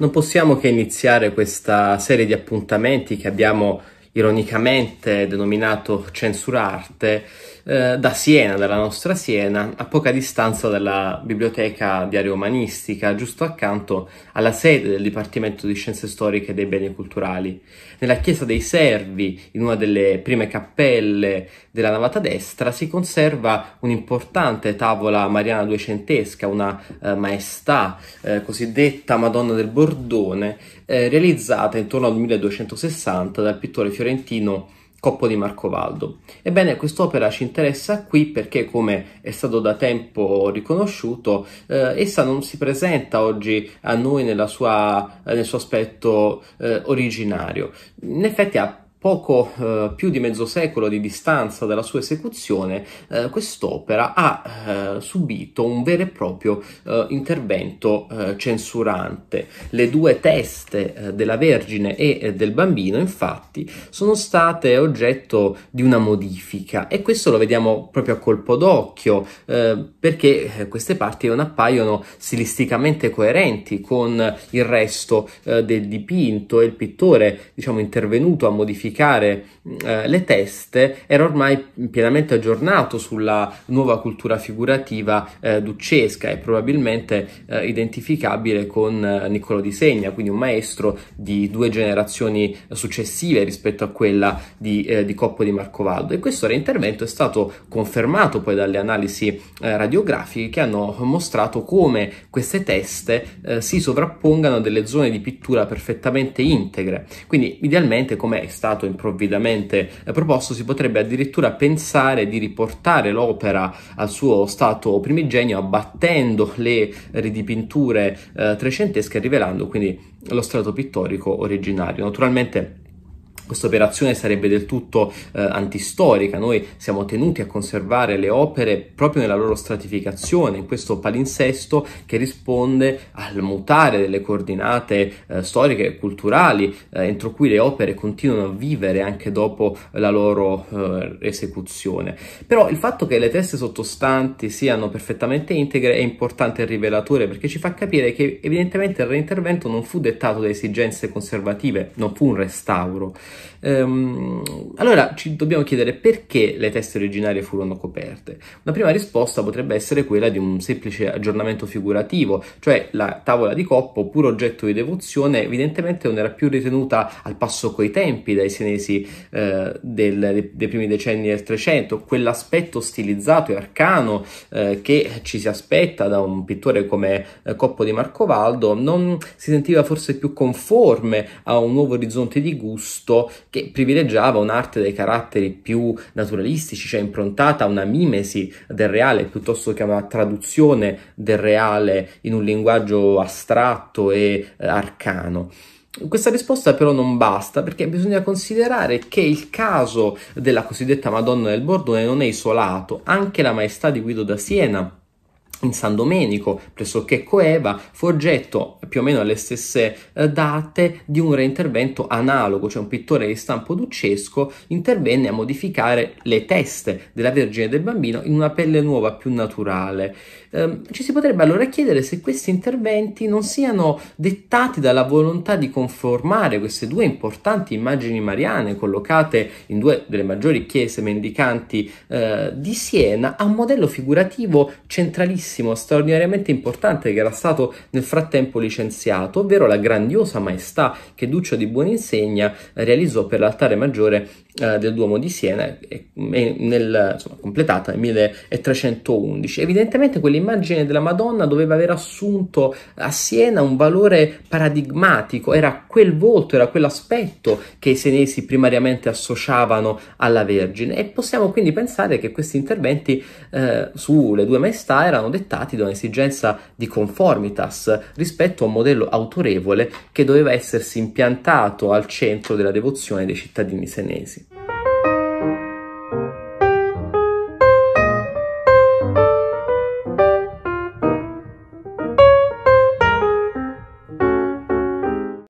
non possiamo che iniziare questa serie di appuntamenti che abbiamo ironicamente denominato Censurarte, eh, da Siena, dalla nostra Siena, a poca distanza dalla Biblioteca di area Umanistica, giusto accanto alla sede del Dipartimento di Scienze Storiche dei Beni Culturali. Nella Chiesa dei Servi, in una delle prime cappelle della navata destra, si conserva un'importante tavola mariana duecentesca, una eh, maestà, eh, cosiddetta Madonna del Bordone, eh, realizzata intorno al 1260 dal pittore Fiorentino fiorentino Coppo di Marcovaldo. Ebbene, quest'opera ci interessa qui perché, come è stato da tempo riconosciuto, eh, essa non si presenta oggi a noi sua, nel suo aspetto eh, originario. In effetti ha poco eh, più di mezzo secolo di distanza dalla sua esecuzione, eh, quest'opera ha eh, subito un vero e proprio eh, intervento eh, censurante. Le due teste eh, della Vergine e del bambino, infatti, sono state oggetto di una modifica e questo lo vediamo proprio a colpo d'occhio, perché queste parti non appaiono stilisticamente coerenti con il resto del dipinto e il pittore, diciamo, intervenuto a modificare modificare eh, le teste, era ormai pienamente aggiornato sulla nuova cultura figurativa eh, duccesca e probabilmente eh, identificabile con eh, Niccolò di Segna, quindi un maestro di due generazioni successive rispetto a quella di, eh, di Coppo di Marcovaldo. E questo reintervento è stato confermato poi dalle analisi eh, radiografiche che hanno mostrato come queste teste si sovrappongano a delle zone di pittura perfettamente integre. Quindi idealmente come è stato stato improvvidamente eh, proposto, si potrebbe addirittura pensare di riportare l'opera al suo stato primigenio abbattendo le ridipinture eh, trecentesche e rivelando quindi lo strato pittorico originario. Naturalmente questa operazione sarebbe del tutto eh, antistorica, noi siamo tenuti a conservare le opere proprio nella loro stratificazione, in questo palinsesto che risponde al mutare delle coordinate eh, storiche e culturali eh, entro cui le opere continuano a vivere anche dopo la loro eh, esecuzione. Però il fatto che le teste sottostanti siano perfettamente integre è importante e rivelatore perché ci fa capire che evidentemente il reintervento non fu dettato da esigenze conservative, non fu un restauro. Ehm, allora ci dobbiamo chiedere perché le teste originarie furono coperte. Una prima risposta potrebbe essere quella di un semplice aggiornamento figurativo, cioè la tavola di coppo, pur oggetto di devozione, evidentemente non era più ritenuta al passo coi tempi dai senesi eh, del, dei, primi decenni del 300, quell'aspetto stilizzato e arcano eh, che ci si aspetta da un pittore come eh, Coppo di Marcovaldo, non si sentiva forse più conforme a un nuovo orizzonte di gusto che privilegiava un'arte dei caratteri più naturalistici, cioè improntata a una mimesi del reale piuttosto che a una traduzione del reale in un linguaggio astratto e eh, arcano. Questa risposta però non basta perché bisogna considerare che il caso della cosiddetta Madonna del Bordone non è isolato, anche la maestà di Guido da Siena in San Domenico, pressoché Coeva, fu oggetto più o meno alle stesse eh, date di un reintervento analogo, cioè un pittore di stampo duccesco intervenne a modificare le teste della Vergine e del Bambino in una pelle nuova più naturale. Eh, ci si potrebbe allora chiedere se questi interventi non siano dettati dalla volontà di conformare queste due importanti immagini mariane collocate in due delle maggiori chiese mendicanti eh, di Siena a un modello figurativo centralista grandissimo, straordinariamente importante che era stato nel frattempo licenziato, ovvero la grandiosa maestà che Duccio di Buoninsegna realizzò per l'altare maggiore eh, del Duomo di Siena, e, e nel, insomma, completata nel 1311. Evidentemente quell'immagine della Madonna doveva aver assunto a Siena un valore paradigmatico, era quel volto, era quell'aspetto che i senesi primariamente associavano alla Vergine e possiamo quindi pensare che questi interventi eh, sulle due maestà erano affettati da un'esigenza di conformitas rispetto a un modello autorevole che doveva essersi impiantato al centro della devozione dei cittadini senesi.